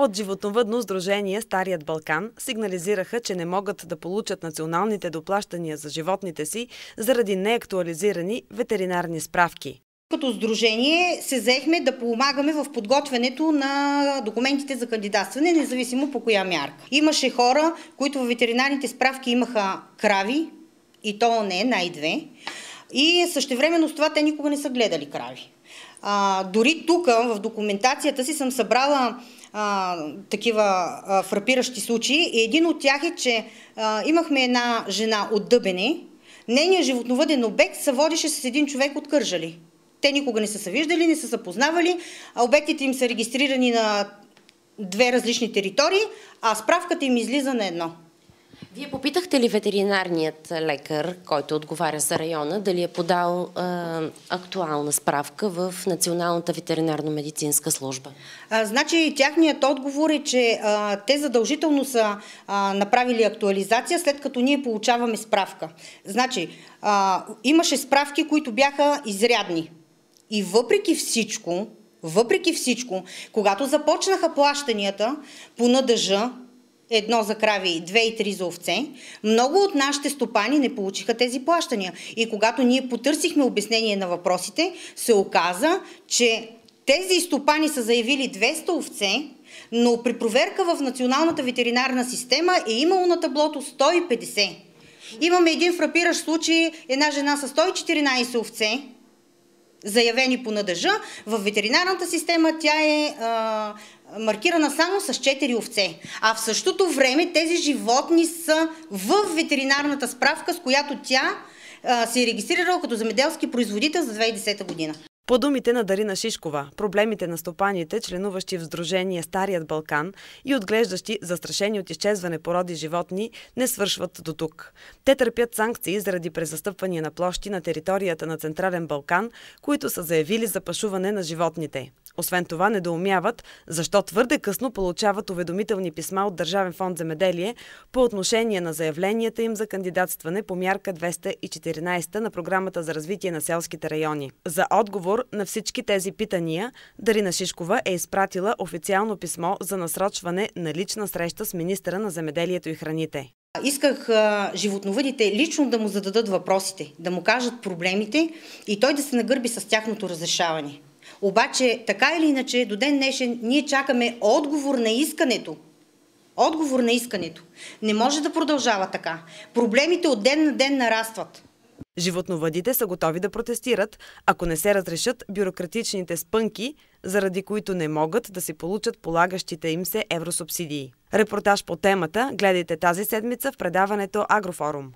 От животновъдно сдружение Старият Балкан сигнализираха, че не могат да получат националните доплащания за животните си заради неактуализирани ветеринарни справки. Като сдружение се заехме да помагаме в подготвянето на документите за кандидатстване, независимо по коя мярка. Имаше хора, които в ветеринарните справки имаха крави, и то не най-две, и същевременно с това те никога не са гледали крави. А, дори тук в документацията си съм събрала а, такива а, фрапиращи случаи и един от тях е, че а, имахме една жена от дъбени, нейният животновъден обект се водеше с един човек от Кържали. Те никога не са се виждали, не са се познавали, а обектите им са регистрирани на две различни територии, а справката им излиза на едно. Вие попитахте ли ветеринарният лекар, който отговаря за района, дали е подал а, актуална справка в Националната ветеринарно-медицинска служба? А, значи тяхният отговор е, че а, те задължително са а, направили актуализация, след като ние получаваме справка. Значи а, имаше справки, които бяха изрядни. И въпреки всичко, въпреки всичко, когато започнаха плащанията по надъжа, едно за крави, две и три за овце, много от нашите стопани не получиха тези плащания. И когато ние потърсихме обяснение на въпросите, се оказа, че тези стопани са заявили 200 овце, но при проверка в Националната ветеринарна система е имало на таблото 150. Имаме един фрапиращ случай, една жена с 114 овце, заявени по надъжа. В ветеринарната система тя е а, маркирана само с 4 овце. А в същото време тези животни са в ветеринарната справка, с която тя се е регистрирала като земеделски производител за 2010 година. По думите на Дарина Шишкова, проблемите на стопаните, членуващи в Сдружение Старият Балкан и отглеждащи застрашени от изчезване породи животни, не свършват до тук. Те търпят санкции заради презастъпвания на площи на територията на Централен Балкан, които са заявили за пашуване на животните. Освен това, недоумяват защо твърде късно получават уведомителни писма от Държавен фонд Земеделие по отношение на заявленията им за кандидатстване по мярка 214 на Програмата за развитие на селските райони. За отговор отговор на всички тези питания, Дарина Шишкова е изпратила официално писмо за насрочване на лична среща с министра на земеделието и храните. Исках животновъдите лично да му зададат въпросите, да му кажат проблемите и той да се нагърби с тяхното разрешаване. Обаче, така или иначе, до ден днешен ние чакаме отговор на искането. Отговор на искането. Не може да продължава така. Проблемите от ден на ден нарастват. Животновъдите са готови да протестират, ако не се разрешат бюрократичните спънки, заради които не могат да си получат полагащите им се евросубсидии. Репортаж по темата гледайте тази седмица в предаването Агрофорум.